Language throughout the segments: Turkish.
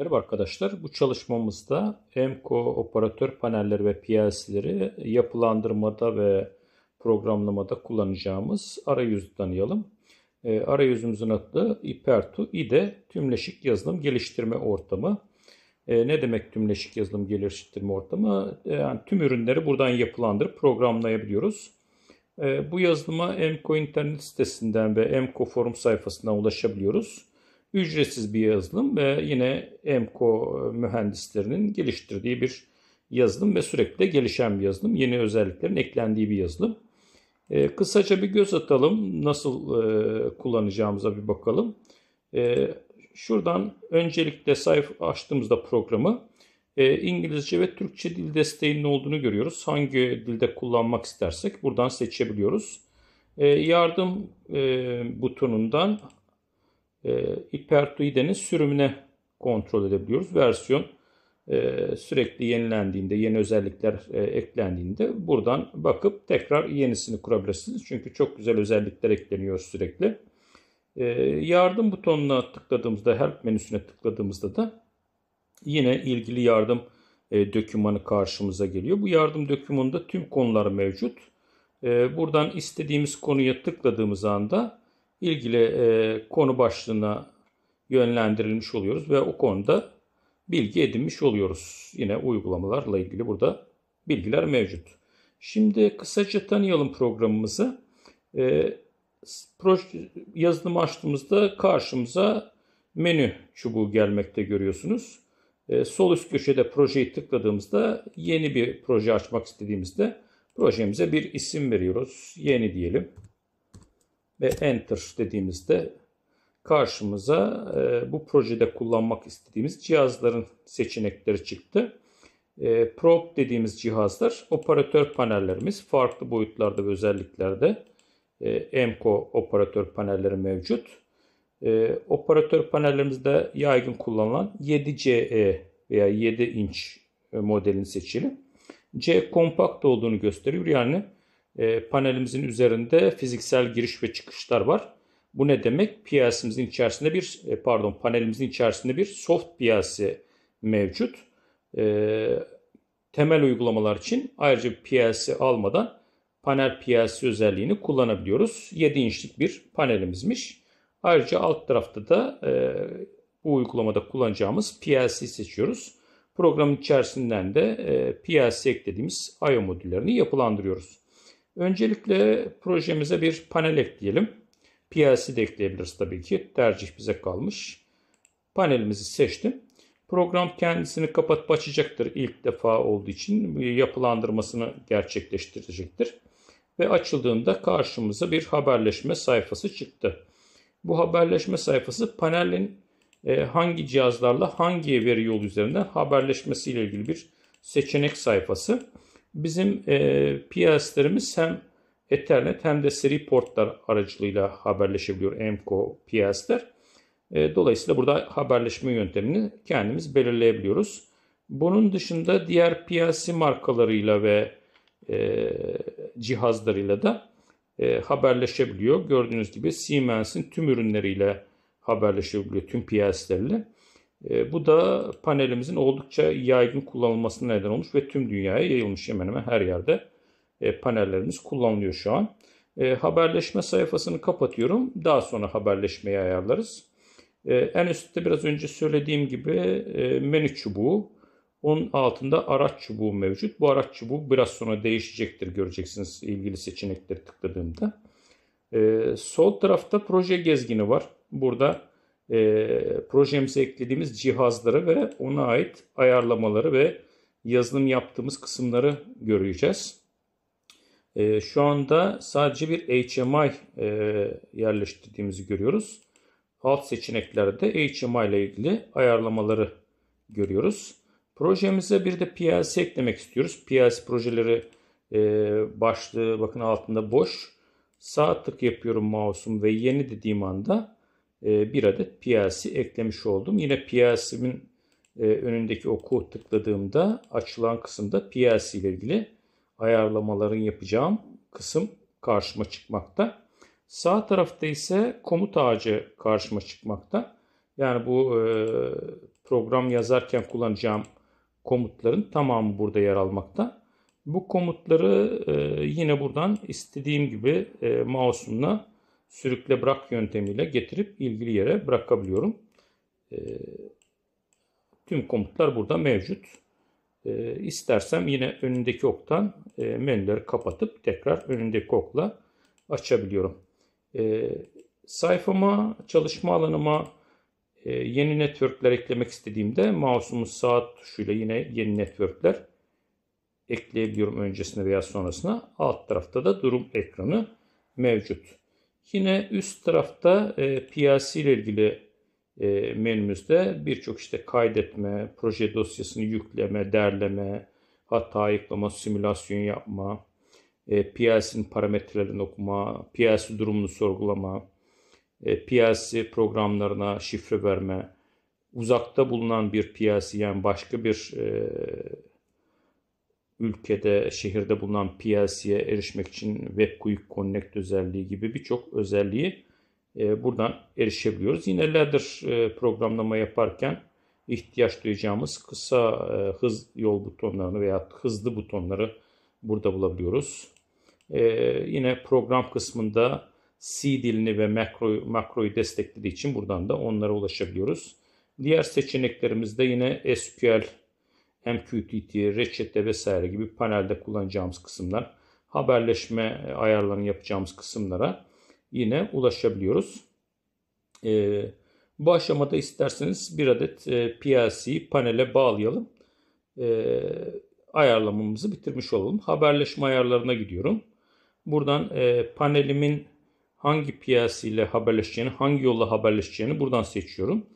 Merhaba arkadaşlar. Bu çalışmamızda EMCO operatör panelleri ve PLC'leri yapılandırmada ve programlamada kullanacağımız arayüzü tanıyalım. E, arayüzümüzün adı Ipertu IDE tümleşik yazılım geliştirme ortamı. E, ne demek tümleşik yazılım geliştirme ortamı? E, yani tüm ürünleri buradan yapılandırıp programlayabiliyoruz. E, bu yazılıma EMCO internet sitesinden ve EMCO forum sayfasından ulaşabiliyoruz ücretsiz bir yazılım ve yine EMCO mühendislerinin geliştirdiği bir yazılım ve sürekli de gelişen bir yazılım. Yeni özelliklerin eklendiği bir yazılım. E, kısaca bir göz atalım. Nasıl e, kullanacağımıza bir bakalım. E, şuradan öncelikle sayfa açtığımızda programı e, İngilizce ve Türkçe dil desteğinin olduğunu görüyoruz. Hangi dilde kullanmak istersek buradan seçebiliyoruz. E, yardım e, butonundan e, hipertuidenin sürümüne kontrol edebiliyoruz. Versiyon e, sürekli yenilendiğinde, yeni özellikler e, eklendiğinde buradan bakıp tekrar yenisini kurabilirsiniz. Çünkü çok güzel özellikler ekleniyor sürekli. E, yardım butonuna tıkladığımızda, help menüsüne tıkladığımızda da yine ilgili yardım e, dokümanı karşımıza geliyor. Bu yardım dokümanında tüm konular mevcut. E, buradan istediğimiz konuya tıkladığımız anda ilgili e, konu başlığına yönlendirilmiş oluyoruz ve o konuda bilgi edinmiş oluyoruz. Yine uygulamalarla ilgili burada bilgiler mevcut. Şimdi kısaca tanıyalım programımızı. E, yazılımı açtığımızda karşımıza menü çubuğu gelmekte görüyorsunuz. E, sol üst köşede projeyi tıkladığımızda yeni bir proje açmak istediğimizde projemize bir isim veriyoruz. Yeni diyelim ve Enter dediğimizde karşımıza e, bu projede kullanmak istediğimiz cihazların seçenekleri çıktı. E, probe dediğimiz cihazlar operatör panellerimiz farklı boyutlarda ve özelliklerde e, EMCO operatör panelleri mevcut. E, operatör panellerimizde yaygın kullanılan 7CE veya 7 inç modelini seçelim. C kompakt olduğunu gösteriyor yani e, panelimizin üzerinde fiziksel giriş ve çıkışlar var. Bu ne demek? PLC'mizin içerisinde bir e, pardon panelimizin içerisinde bir soft PLC mevcut. E, temel uygulamalar için ayrıca bir almadan panel PLC özelliğini kullanabiliyoruz. 7 inçlik bir panelimizmiş. Ayrıca alt tarafta da bu uygulamada kullanacağımız PLC seçiyoruz. Programın içerisinden de e, PLC eklediğimiz IO modüllerini yapılandırıyoruz. Öncelikle projemize bir panel ekleyelim. PLC de ekleyebiliriz tabii ki. Tercih bize kalmış. Panelimizi seçtim. Program kendisini kapatıp açacaktır ilk defa olduğu için yapılandırmasını gerçekleştirecektir. Ve açıldığında karşımıza bir haberleşme sayfası çıktı. Bu haberleşme sayfası panelin e, hangi cihazlarla hangi veri yolu üzerinden haberleşmesiyle ilgili bir seçenek sayfası. Bizim e, PLS'lerimiz hem Ethernet hem de seri portlar aracılığıyla haberleşebiliyor EMCO PLS'ler. E, dolayısıyla burada haberleşme yöntemini kendimiz belirleyebiliyoruz. Bunun dışında diğer piyasi markalarıyla ve e, cihazlarıyla da e, haberleşebiliyor. Gördüğünüz gibi Siemens'in tüm ürünleriyle haberleşebiliyor, tüm PLC'leriyle. E, bu da panelimizin oldukça yaygın kullanılmasına neden olmuş ve tüm dünyaya yayılmış hemen hemen her yerde e, panellerimiz kullanılıyor şu an. E, haberleşme sayfasını kapatıyorum. Daha sonra haberleşmeyi ayarlarız. En üstte biraz önce söylediğim gibi menü çubuğu. Onun altında araç çubuğu mevcut. Bu araç çubuğu biraz sonra değişecektir. Göreceksiniz ilgili seçenekleri tıkladığımda. Sol tarafta proje gezgini var. Burada e, projemize eklediğimiz cihazları ve ona ait ayarlamaları ve yazılım yaptığımız kısımları göreceğiz. E, şu anda sadece bir HMI e, yerleştirdiğimizi görüyoruz. Alt seçeneklerde HMI ile ilgili ayarlamaları görüyoruz. Projemize bir de PLC eklemek istiyoruz. PLC projeleri e, başlığı bakın altında boş. Sağ tık yapıyorum mouse'um ve yeni dediğim anda ee, bir adet piyasi eklemiş oldum. Yine piyasimin e, önündeki oku tıkladığımda açılan kısımda piyasi ile ilgili ayarlamaların yapacağım kısım karşıma çıkmakta. Sağ tarafta ise komut ağacı karşıma çıkmakta. Yani bu e, program yazarken kullanacağım komutların tamamı burada yer almakta. Bu komutları e, yine buradan istediğim gibi mouse'umla sürükle bırak yöntemiyle getirip ilgili yere bırakabiliyorum. E, tüm komutlar burada mevcut. E, istersem yine önündeki oktan e, menüleri kapatıp tekrar önündeki okla açabiliyorum. E, sayfama, çalışma alanıma e, yeni networkler eklemek istediğimde mouse'umun sağ tuşuyla yine yeni networkler ekleyebiliyorum öncesine veya sonrasına. Alt tarafta da durum ekranı mevcut. Yine üst tarafta e, PLC ile ilgili e, menümüzde birçok işte kaydetme, proje dosyasını yükleme, derleme, hata ayıklama, simülasyon yapma, e, PLC'nin parametrelerini okuma, PLC durumunu sorgulama, e, PLC programlarına şifre verme, uzakta bulunan bir PLC yani başka bir e, ülkede, şehirde bulunan PLC'ye erişmek için Web Quick Connect özelliği gibi birçok özelliği e, buradan erişebiliyoruz. Yine ladder e, programlama yaparken ihtiyaç duyacağımız kısa e, hız yol butonlarını veya hızlı butonları burada bulabiliyoruz. Yine program kısmında C dilini ve makro, makroyu desteklediği için buradan da onlara ulaşabiliyoruz. Diğer seçeneklerimizde yine SQL hem QTT, reçete vesaire gibi panelde kullanacağımız kısımlar, haberleşme e, ayarlarını yapacağımız kısımlara yine ulaşabiliyoruz. E, bu aşamada isterseniz bir adet e, PLC panele bağlayalım. E, ayarlamamızı bitirmiş olalım. Haberleşme ayarlarına gidiyorum. Buradan e, panelimin hangi PLC ile haberleşeceğini, hangi yolla haberleşeceğini buradan seçiyorum.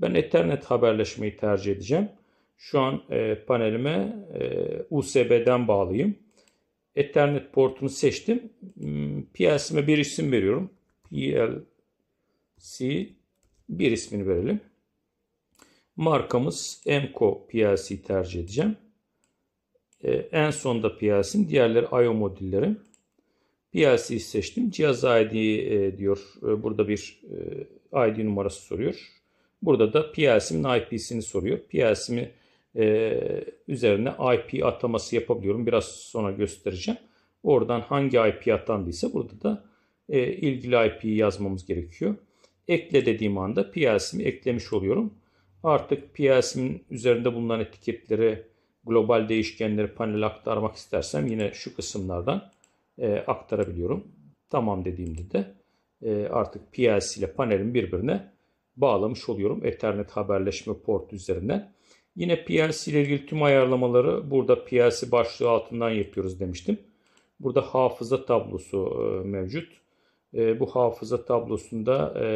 Ben Ethernet haberleşmeyi tercih edeceğim. Şu an e, panelime e, USB'den bağlayayım. Ethernet portunu seçtim. Hmm, PLC'me bir isim veriyorum. PLC bir ismini verelim. Markamız Emco PLC tercih edeceğim. E, en sonda PLC'nin diğerleri IO modülleri. PLC'yi seçtim. Cihaz ID e, diyor. E, burada bir e, ID numarası soruyor. Burada da PLC'nin IP'sini soruyor. PLC'mi e, üzerine IP ataması yapabiliyorum. Biraz sonra göstereceğim. Oradan hangi IP atandıysa burada da e, ilgili IP'yi yazmamız gerekiyor. Ekle dediğim anda PLC'mi eklemiş oluyorum. Artık PLC'min üzerinde bulunan etiketleri, global değişkenleri panele aktarmak istersem yine şu kısımlardan e, aktarabiliyorum. Tamam dediğimde de e, artık PLC ile panelin birbirine bağlamış oluyorum. Ethernet haberleşme portu üzerinden. Yine PLC ile ilgili tüm ayarlamaları burada PLC başlığı altından yapıyoruz demiştim. Burada hafıza tablosu e, mevcut. E, bu hafıza tablosunda e,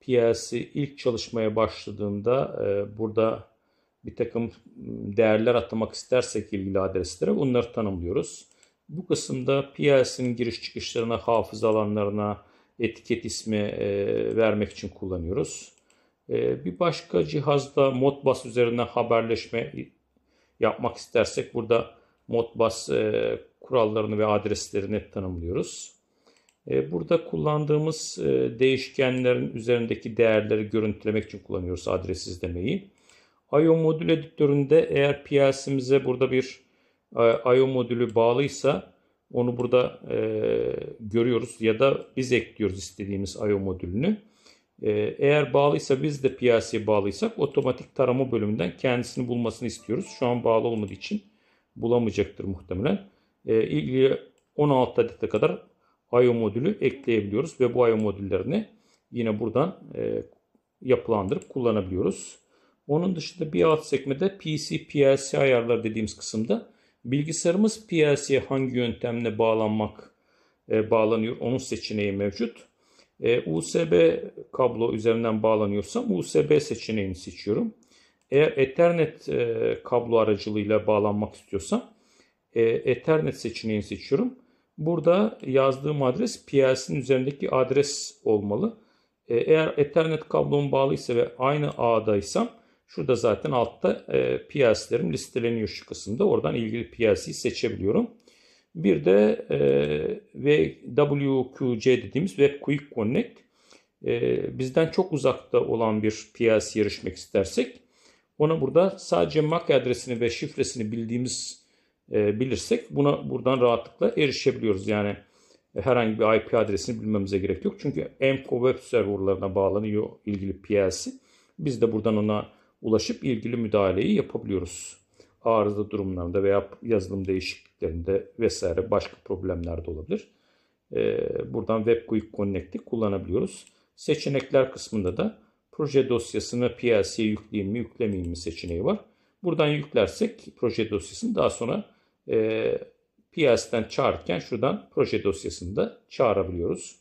PLC ilk çalışmaya başladığında burada bir takım değerler atamak istersek ilgili adreslere bunları tanımlıyoruz. Bu kısımda PLC'nin giriş çıkışlarına, hafıza alanlarına etiket ismi vermek için kullanıyoruz. Ee, bir başka cihazda Modbus üzerinden haberleşme yapmak istersek burada Modbus e, kurallarını ve adreslerini tanımlıyoruz. E, burada kullandığımız e, değişkenlerin üzerindeki değerleri görüntülemek için kullanıyoruz adres izlemeyi. IO modül editöründe eğer PLC'mize burada bir IO modülü bağlıysa onu burada görüyoruz ya da biz ekliyoruz istediğimiz IO modülünü. Ee, eğer bağlıysa biz de piyasaya bağlıysak otomatik tarama bölümünden kendisini bulmasını istiyoruz. Şu an bağlı olmadığı için bulamayacaktır muhtemelen. E, ilgili 16 adete kadar IO modülü ekleyebiliyoruz ve bu IO modüllerini yine buradan e, yapılandırıp kullanabiliyoruz. Onun dışında bir alt sekmede PC PLC ayarlar dediğimiz kısımda bilgisayarımız PLC'ye hangi yöntemle bağlanmak e, bağlanıyor onun seçeneği mevcut. E, USB kablo üzerinden bağlanıyorsam USB seçeneğini seçiyorum. Eğer Ethernet e, kablo aracılığıyla bağlanmak istiyorsam e, Ethernet seçeneğini seçiyorum. Burada yazdığım adres PLC'nin üzerindeki adres olmalı. eğer Ethernet kablom bağlıysa ve aynı ağdaysam şurada zaten altta e, PLC'lerim listeleniyor şu kısımda. Oradan ilgili PLC'yi seçebiliyorum. Bir de e, WQC dediğimiz Web Quick Connect e, bizden çok uzakta olan bir piyasaya yarışmak istersek ona burada sadece MAC adresini ve şifresini bildiğimiz e, bilirsek buna buradan rahatlıkla erişebiliyoruz. Yani herhangi bir IP adresini bilmemize gerek yok. Çünkü EMCO web serverlarına bağlanıyor ilgili PLC. Biz de buradan ona ulaşıp ilgili müdahaleyi yapabiliyoruz. Arıza durumlarında veya yazılım değişik eksiklerinde vesaire başka problemlerde olabilir. Ee, buradan Web Quick Connect'i kullanabiliyoruz. Seçenekler kısmında da proje dosyasını PLC'ye yükleyeyim mi yüklemeyeyim mi seçeneği var. Buradan yüklersek proje dosyasını daha sonra e, PLC'den çağırırken şuradan proje dosyasını da çağırabiliyoruz.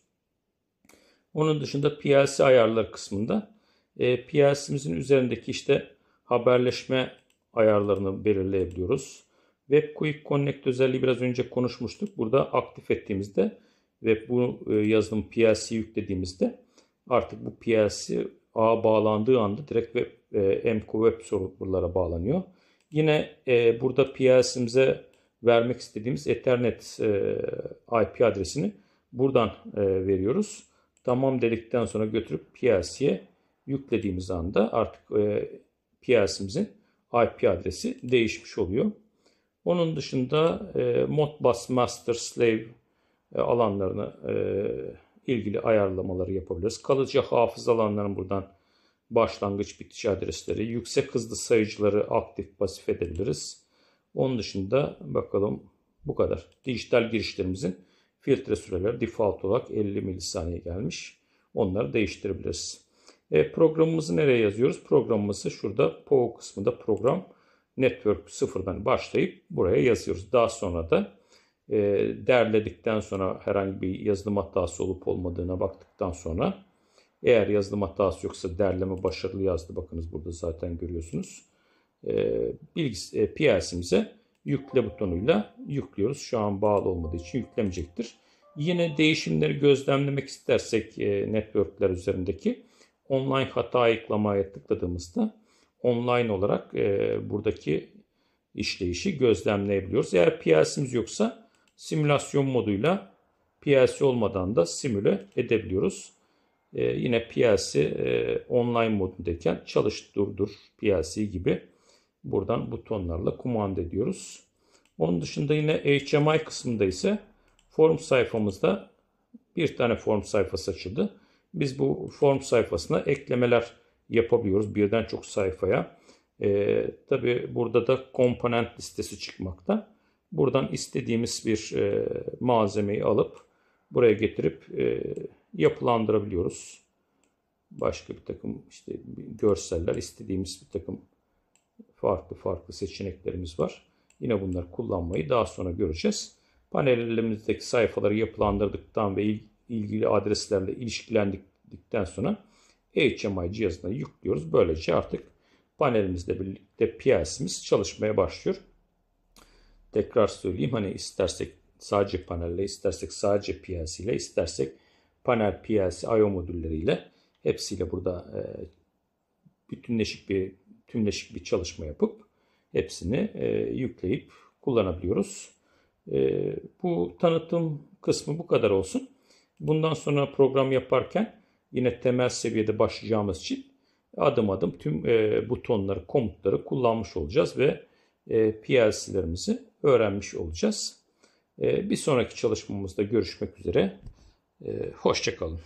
Onun dışında PLC ayarları kısmında e, PLC'mizin üzerindeki işte haberleşme ayarlarını belirleyebiliyoruz. Web Quick Connect özelliği biraz önce konuşmuştuk. Burada aktif ettiğimizde ve bu e, yazılım PLC yüklediğimizde artık bu PLC ağ bağlandığı anda direkt web, e, MCO web serverlara bağlanıyor. Yine e, burada PLC'mize vermek istediğimiz Ethernet e, IP adresini buradan e, veriyoruz. Tamam dedikten sonra götürüp PLC'ye yüklediğimiz anda artık e, PLC'mizin IP adresi değişmiş oluyor. Onun dışında e, Modbus Master Slave e, alanlarını e, ilgili ayarlamaları yapabiliriz. Kalıcı hafız alanlarını buradan başlangıç bitiş adresleri, yüksek hızlı sayıcıları aktif pasif edebiliriz. Onun dışında bakalım bu kadar. Dijital girişlerimizin filtre süreleri default olarak 50 milisaniye gelmiş. Onları değiştirebiliriz. E, programımızı nereye yazıyoruz? Programımızı şurada PO kısmında program network sıfırdan başlayıp buraya yazıyoruz. Daha sonra da e, derledikten sonra herhangi bir yazılım hatası olup olmadığına baktıktan sonra eğer yazılım hatası yoksa derleme başarılı yazdı. Bakınız burada zaten görüyorsunuz. E, bilgis e, PLC'mize yükle butonuyla yüklüyoruz. Şu an bağlı olmadığı için yüklemeyecektir. Yine değişimleri gözlemlemek istersek e, networkler üzerindeki online hata eklamaya tıkladığımızda online olarak e, buradaki işleyişi gözlemleyebiliyoruz. Eğer PLC'miz yoksa simülasyon moduyla PLC olmadan da simüle edebiliyoruz. E, yine PLC e, online modundayken çalış durdur PLC gibi buradan butonlarla kumanda ediyoruz. Onun dışında yine HMI kısmında ise form sayfamızda bir tane form sayfası açıldı. Biz bu form sayfasına eklemeler yapabiliyoruz birden çok sayfaya. E, tabii burada da komponent listesi çıkmakta. Buradan istediğimiz bir e, malzemeyi alıp buraya getirip e, yapılandırabiliyoruz. Başka bir takım işte görseller, istediğimiz bir takım farklı farklı seçeneklerimiz var. Yine bunları kullanmayı daha sonra göreceğiz. Panelimizdeki sayfaları yapılandırdıktan ve ilgili adreslerle ilişkilendikten sonra HDMI cihazına yüklüyoruz. Böylece artık panelimizle birlikte PLC'miz çalışmaya başlıyor. Tekrar söyleyeyim hani istersek sadece panelle, istersek sadece PLC ile, istersek panel PLC IO modülleriyle hepsiyle burada e, bütünleşik bir tümleşik bir çalışma yapıp hepsini e, yükleyip kullanabiliyoruz. E, bu tanıtım kısmı bu kadar olsun. Bundan sonra program yaparken yine temel seviyede başlayacağımız için adım adım tüm e, butonları, komutları kullanmış olacağız ve e, PLC'lerimizi öğrenmiş olacağız. E, bir sonraki çalışmamızda görüşmek üzere. E, Hoşçakalın.